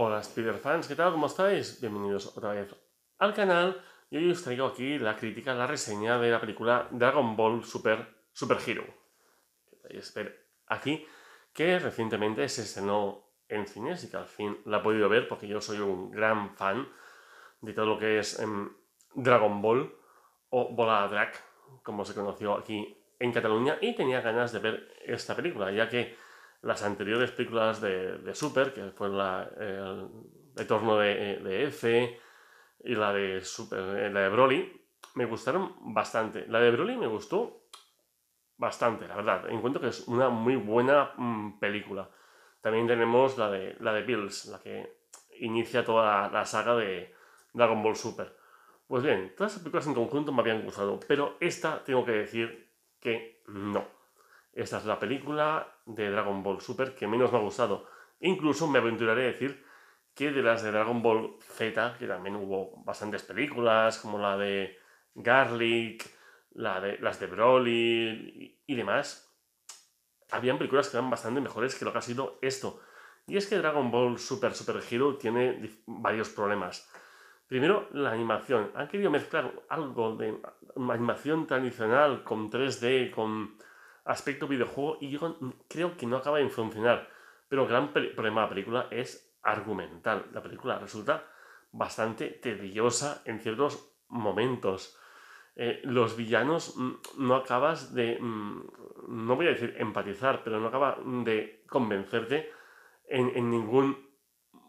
Hola Spider-Fans, ¿qué tal? ¿Cómo estáis? Bienvenidos otra vez al canal y hoy os traigo aquí la crítica, la reseña de la película Dragon Ball Super, Super Hero. Podéis ver aquí que recientemente se estrenó en cines y que al fin la he podido ver porque yo soy un gran fan de todo lo que es em, Dragon Ball o Bola Drag, como se conoció aquí en Cataluña y tenía ganas de ver esta película ya que las anteriores películas de, de Super, que fue la, el retorno de, de, F y la de, Super, eh, la de Broly, me gustaron bastante. La de Broly me gustó bastante, la verdad. Encuentro que es una muy buena mm, película. También tenemos la de, la de Bills, la que inicia toda la saga de Dragon Ball Super. Pues bien, todas las películas en conjunto me habían gustado, pero esta tengo que decir que no. Esta es la película de Dragon Ball Super que menos me ha gustado. Incluso me aventuraré a decir que de las de Dragon Ball Z, que también hubo bastantes películas, como la de Garlic, la de, las de Broly y, demás, habían películas que eran bastante mejores que lo que ha sido esto. Y es que Dragon Ball Super Super Hero tiene varios problemas. Primero, la animación. Han querido mezclar algo de animación tradicional con 3D, con aspecto videojuego y yo creo que no acaba de funcionar. Pero el gran problema de la película es argumental. La película resulta bastante tediosa en ciertos momentos. Eh, los villanos mm, no acabas de, mm, no voy a decir empatizar, pero no acaba de convencerte en, ningún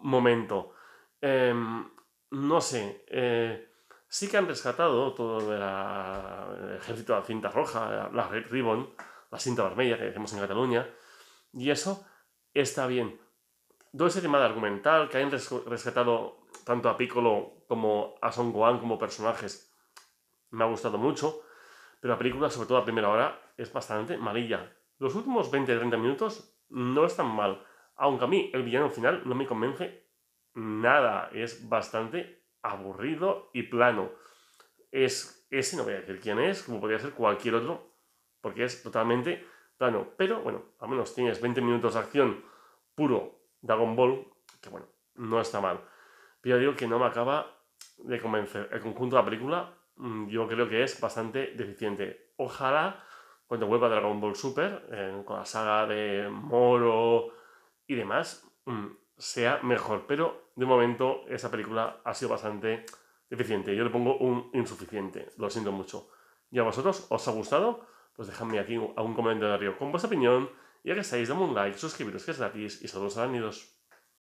momento. Em, no sé, eh, sí que han rescatado todo el ejército de la cinta roja, la Red Ribbon, la cinta vermella que decimos en Cataluña, y eso está bien. Todo ese tema de argumental que han rescatado tanto a Piccolo como a Son Gohan como personajes me ha gustado mucho, pero la película, sobre todo a primera hora, es bastante malilla. Los últimos 20-30 minutos no están mal, aunque a mí el villano final no me convence nada, es bastante aburrido y plano. Es ese, no voy a decir quién es, como podría ser cualquier otro porque es totalmente plano. Pero bueno, al menos tienes 20 minutos de acción puro Dragon Ball, que bueno, no está mal. Pero digo que no me acaba de convencer. El conjunto de la película mm, yo creo que es bastante deficiente. Ojalá cuando vuelva Dragon Ball Super, con la saga de Moro y demás, mm, sea mejor. Pero de momento esa película ha sido bastante deficiente. Yo le pongo un insuficiente. Lo siento mucho. ¿Y a vosotros os ha gustado? pues dejadme aquí un comentario con vuestra opinión y ya que estáis, dame un like, suscribiros que es gratis y saludos a Danidos.